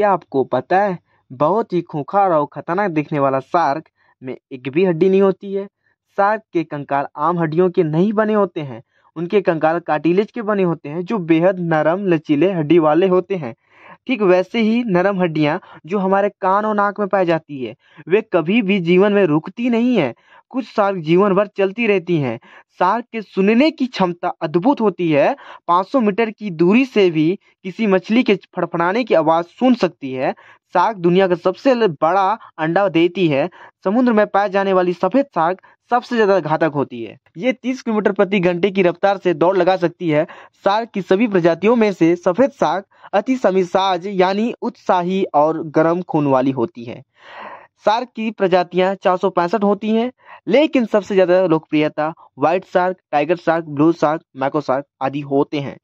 क्या आपको पता है बहुत ही खूंखार और खतरनाक दिखने वाला सार्क में एक भी हड्डी नहीं होती है सार्क के कंकाल आम हड्डियों के नहीं बने होते हैं उनके कंकाल काटिलेज के बने होते हैं जो बेहद नरम लचीले हड्डी वाले होते हैं ठीक वैसे ही नरम हड्डियाँ जो हमारे कान और नाक में पाई जाती है वे कभी भी जीवन में रुकती नहीं है कुछ शार्क जीवन भर चलती रहती हैं शार्क के सुनने की क्षमता अद्भुत होती है 500 मीटर की दूरी से भी किसी मछली के फड़फड़ाने की आवाज़ सुन सकती है शार्क दुनिया का सबसे बड़ा अंडा देती है समुद्र में पाए जाने वाली सफ़ेद साग सबसे ज़्यादा घातक होती है ये 30 किलोमीटर प्रति घंटे की रफ्तार से दौड़ लगा सकती है साग की सभी प्रजातियों में से सफ़ेद साग अति समिसाज यानी उत्साही और गर्म खून वाली होती है सार्क की प्रजातियां चार होती हैं लेकिन सबसे ज्यादा लोकप्रियता white shark tiger shark blue shark mako shark आदि होते हैं